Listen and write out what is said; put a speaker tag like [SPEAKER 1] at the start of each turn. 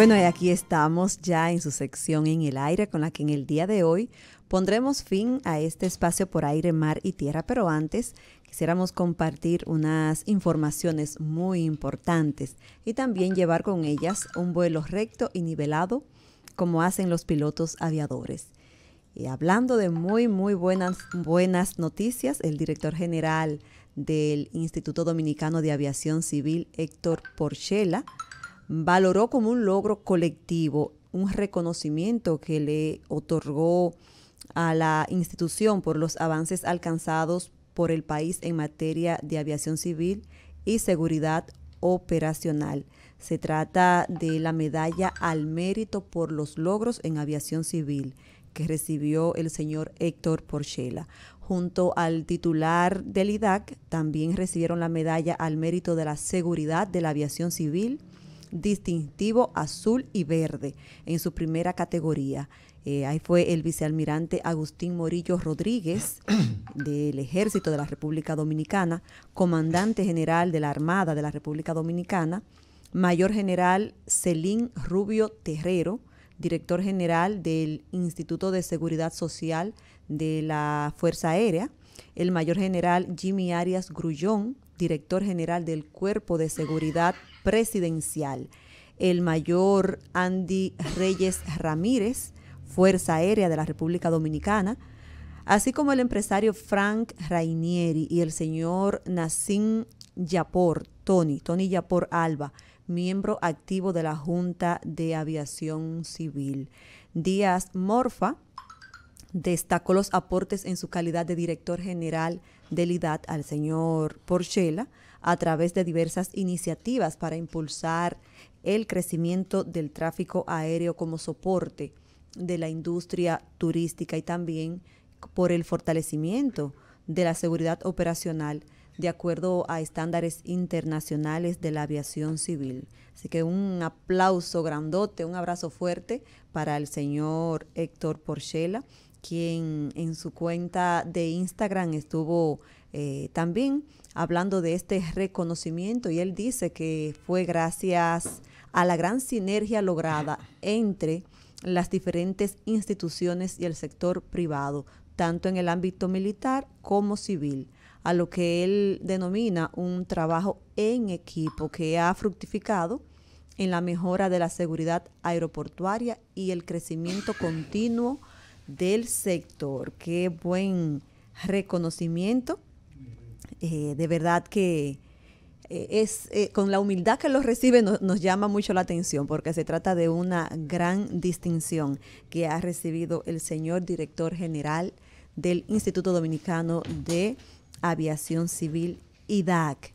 [SPEAKER 1] Bueno, y aquí estamos ya en su sección En el Aire, con la que en el día de hoy pondremos fin a este espacio por aire, mar y tierra. Pero antes quisiéramos compartir unas informaciones muy importantes y también llevar con ellas un vuelo recto y nivelado como hacen los pilotos aviadores. Y hablando de muy, muy buenas, buenas noticias, el director general del Instituto Dominicano de Aviación Civil, Héctor Porchela, valoró como un logro colectivo, un reconocimiento que le otorgó a la institución por los avances alcanzados por el país en materia de aviación civil y seguridad operacional. Se trata de la medalla al mérito por los logros en aviación civil que recibió el señor Héctor Porchela. Junto al titular del IDAC también recibieron la medalla al mérito de la seguridad de la aviación civil distintivo azul y verde en su primera categoría. Eh, ahí fue el vicealmirante Agustín Morillo Rodríguez del Ejército de la República Dominicana, comandante general de la Armada de la República Dominicana, mayor general Celín Rubio Terrero, director general del Instituto de Seguridad Social de la Fuerza Aérea, el mayor general Jimmy Arias Grullón, director general del Cuerpo de Seguridad presidencial. El mayor Andy Reyes Ramírez, Fuerza Aérea de la República Dominicana, así como el empresario Frank Rainieri y el señor Nassim Yapor, Tony, Tony Yapor Alba, miembro activo de la Junta de Aviación Civil. Díaz Morfa, destacó los aportes en su calidad de director general del IDAT al señor Porchela a través de diversas iniciativas para impulsar el crecimiento del tráfico aéreo como soporte de la industria turística y también por el fortalecimiento de la seguridad operacional de acuerdo a estándares internacionales de la aviación civil. Así que un aplauso grandote, un abrazo fuerte para el señor Héctor Porchela quien en su cuenta de Instagram estuvo eh, también hablando de este reconocimiento y él dice que fue gracias a la gran sinergia lograda entre las diferentes instituciones y el sector privado, tanto en el ámbito militar como civil, a lo que él denomina un trabajo en equipo que ha fructificado en la mejora de la seguridad aeroportuaria y el crecimiento continuo del sector. Qué buen reconocimiento. Eh, de verdad que eh, es eh, con la humildad que los recibe nos llama mucho la atención porque se trata de una gran distinción que ha recibido el señor director general del Instituto Dominicano de Aviación Civil, IDAC.